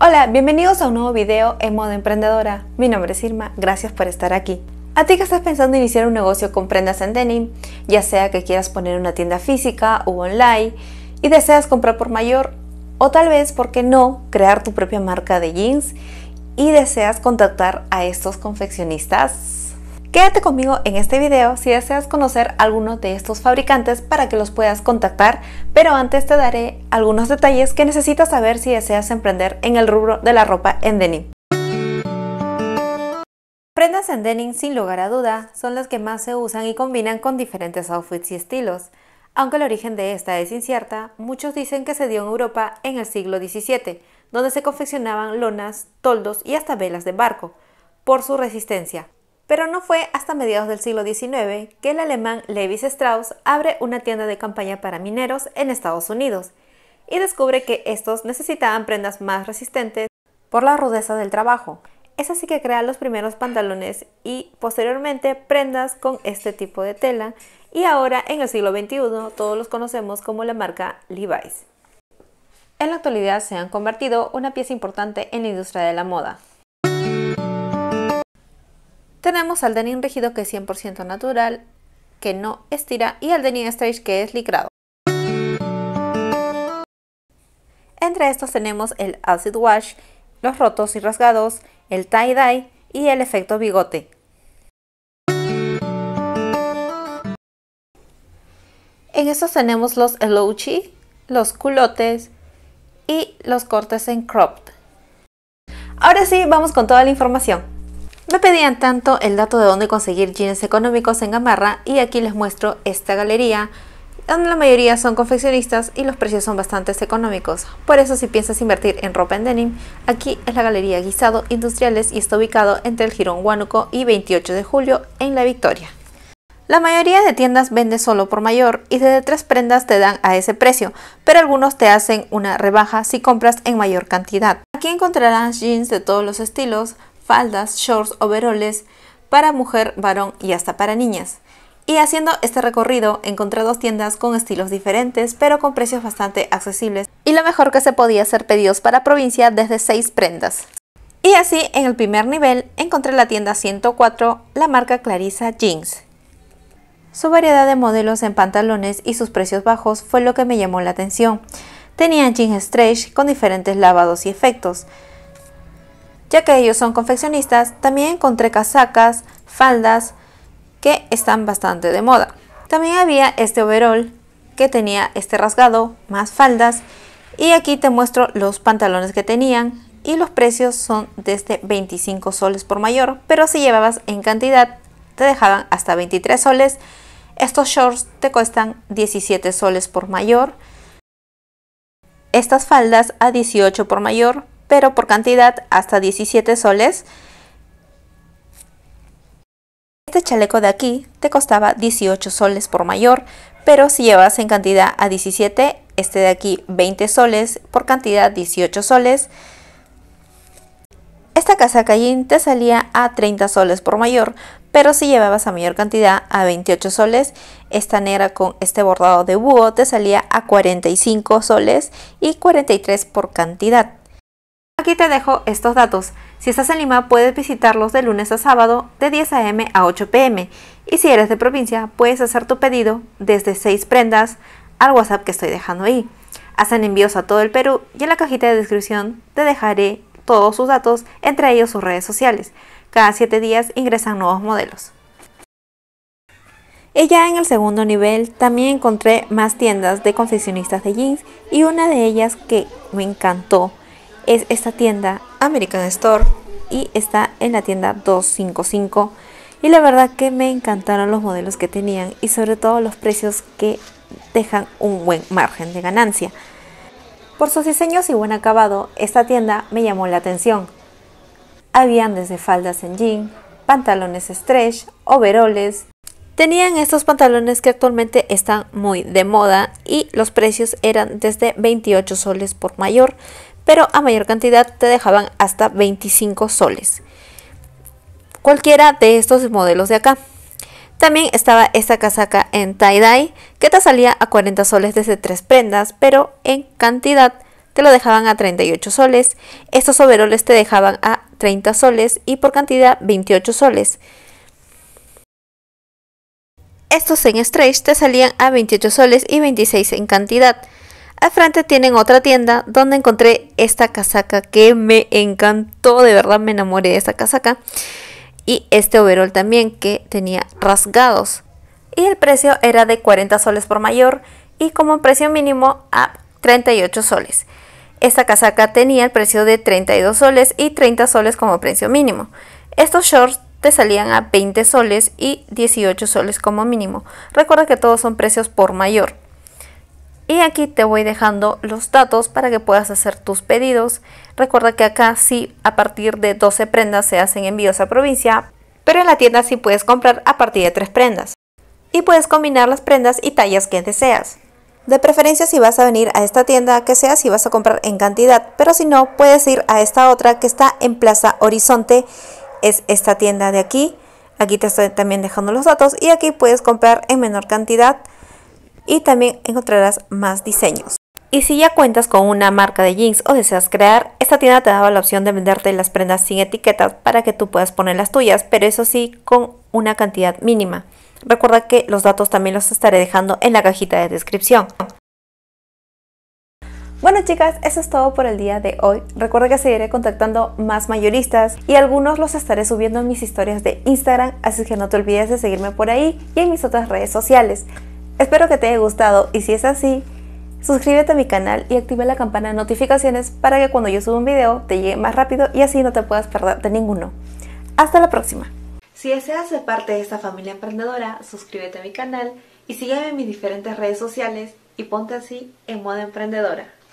Hola, bienvenidos a un nuevo video en modo emprendedora. Mi nombre es Irma, gracias por estar aquí. A ti que estás pensando iniciar un negocio con prendas en denim, ya sea que quieras poner una tienda física u online y deseas comprar por mayor, o tal vez, ¿por qué no?, crear tu propia marca de jeans y deseas contactar a estos confeccionistas Quédate conmigo en este video si deseas conocer algunos de estos fabricantes para que los puedas contactar, pero antes te daré algunos detalles que necesitas saber si deseas emprender en el rubro de la ropa en denim. Prendas en denim sin lugar a duda son las que más se usan y combinan con diferentes outfits y estilos. Aunque el origen de esta es incierta, muchos dicen que se dio en Europa en el siglo XVII, donde se confeccionaban lonas, toldos y hasta velas de barco, por su resistencia. Pero no fue hasta mediados del siglo XIX que el alemán Levi Strauss abre una tienda de campaña para mineros en Estados Unidos y descubre que estos necesitaban prendas más resistentes por la rudeza del trabajo. Es así que crea los primeros pantalones y posteriormente prendas con este tipo de tela y ahora en el siglo XXI todos los conocemos como la marca Levi's. En la actualidad se han convertido una pieza importante en la industria de la moda, tenemos al denim rígido que es 100% natural, que no estira, y al denim stretch que es licrado. Entre estos tenemos el acid wash, los rotos y rasgados, el tie-dye y el efecto bigote. En estos tenemos los elochi, los culotes y los cortes en cropped. Ahora sí, vamos con toda la información. Me pedían tanto el dato de dónde conseguir jeans económicos en Gamarra y aquí les muestro esta galería donde la mayoría son confeccionistas y los precios son bastante económicos. Por eso si piensas invertir en ropa en denim, aquí es la Galería Guisado Industriales y está ubicado entre el Girón Huánuco y 28 de Julio en La Victoria. La mayoría de tiendas vende solo por mayor y desde tres prendas te dan a ese precio, pero algunos te hacen una rebaja si compras en mayor cantidad. Aquí encontrarás jeans de todos los estilos, faldas, shorts, overoles para mujer, varón y hasta para niñas. Y haciendo este recorrido encontré dos tiendas con estilos diferentes, pero con precios bastante accesibles. Y lo mejor que se podía hacer pedidos para provincia desde 6 prendas. Y así, en el primer nivel, encontré la tienda 104, la marca Clarissa Jeans. Su variedad de modelos en pantalones y sus precios bajos fue lo que me llamó la atención. Tenían jeans stretch con diferentes lavados y efectos ya que ellos son confeccionistas, también encontré casacas, faldas, que están bastante de moda. También había este overall que tenía este rasgado, más faldas, y aquí te muestro los pantalones que tenían, y los precios son desde 25 soles por mayor, pero si llevabas en cantidad te dejaban hasta 23 soles. Estos shorts te cuestan 17 soles por mayor. Estas faldas a 18 por mayor, pero por cantidad hasta 17 soles. Este chaleco de aquí te costaba 18 soles por mayor, pero si llevas en cantidad a 17, este de aquí 20 soles, por cantidad 18 soles. Esta casaca jean te salía a 30 soles por mayor, pero si llevabas a mayor cantidad a 28 soles, esta negra con este bordado de búho te salía a 45 soles y 43 por cantidad. Aquí te dejo estos datos. Si estás en Lima puedes visitarlos de lunes a sábado de 10 a.m. a 8 p.m. Y si eres de provincia puedes hacer tu pedido desde 6 prendas al WhatsApp que estoy dejando ahí. Hacen envíos a todo el Perú y en la cajita de descripción te dejaré todos sus datos, entre ellos sus redes sociales. Cada 7 días ingresan nuevos modelos. Y ya en el segundo nivel también encontré más tiendas de confeccionistas de jeans y una de ellas que me encantó es esta tienda American Store y está en la tienda 255 y la verdad que me encantaron los modelos que tenían y sobre todo los precios que dejan un buen margen de ganancia. Por sus diseños y buen acabado, esta tienda me llamó la atención. Habían desde faldas en jean, pantalones stretch, overoles. Tenían estos pantalones que actualmente están muy de moda y los precios eran desde 28 soles por mayor, pero a mayor cantidad te dejaban hasta 25 soles. Cualquiera de estos modelos de acá. También estaba esta casaca en tie-dye que te salía a 40 soles desde tres prendas, pero en cantidad te lo dejaban a 38 soles. Estos overoles te dejaban a 30 soles y por cantidad 28 soles. Estos en stretch te salían a 28 soles y 26 en cantidad. Al frente tienen otra tienda donde encontré esta casaca que me encantó, de verdad me enamoré de esta casaca. Y este overol también que tenía rasgados. Y el precio era de 40 soles por mayor y como precio mínimo a 38 soles. Esta casaca tenía el precio de 32 soles y 30 soles como precio mínimo. Estos shorts te salían a 20 soles y 18 soles como mínimo. Recuerda que todos son precios por mayor. Y aquí te voy dejando los datos para que puedas hacer tus pedidos. Recuerda que acá sí a partir de 12 prendas se hacen envíos a provincia, pero en la tienda sí puedes comprar a partir de 3 prendas. Y puedes combinar las prendas y tallas que deseas. De preferencia si vas a venir a esta tienda que sea si vas a comprar en cantidad, pero si no puedes ir a esta otra que está en Plaza Horizonte, es esta tienda de aquí. Aquí te estoy también dejando los datos y aquí puedes comprar en menor cantidad y también encontrarás más diseños. Y si ya cuentas con una marca de jeans o deseas crear, esta tienda te daba la opción de venderte las prendas sin etiquetas para que tú puedas poner las tuyas, pero eso sí con una cantidad mínima. Recuerda que los datos también los estaré dejando en la cajita de descripción. Bueno chicas, eso es todo por el día de hoy. Recuerda que seguiré contactando más mayoristas y algunos los estaré subiendo en mis historias de Instagram, así que no te olvides de seguirme por ahí y en mis otras redes sociales. Espero que te haya gustado y si es así, suscríbete a mi canal y activa la campana de notificaciones para que cuando yo suba un video te llegue más rápido y así no te puedas perder de ninguno. Hasta la próxima. Si deseas ser parte de esta familia emprendedora, suscríbete a mi canal y sígueme en mis diferentes redes sociales y ponte así en modo emprendedora.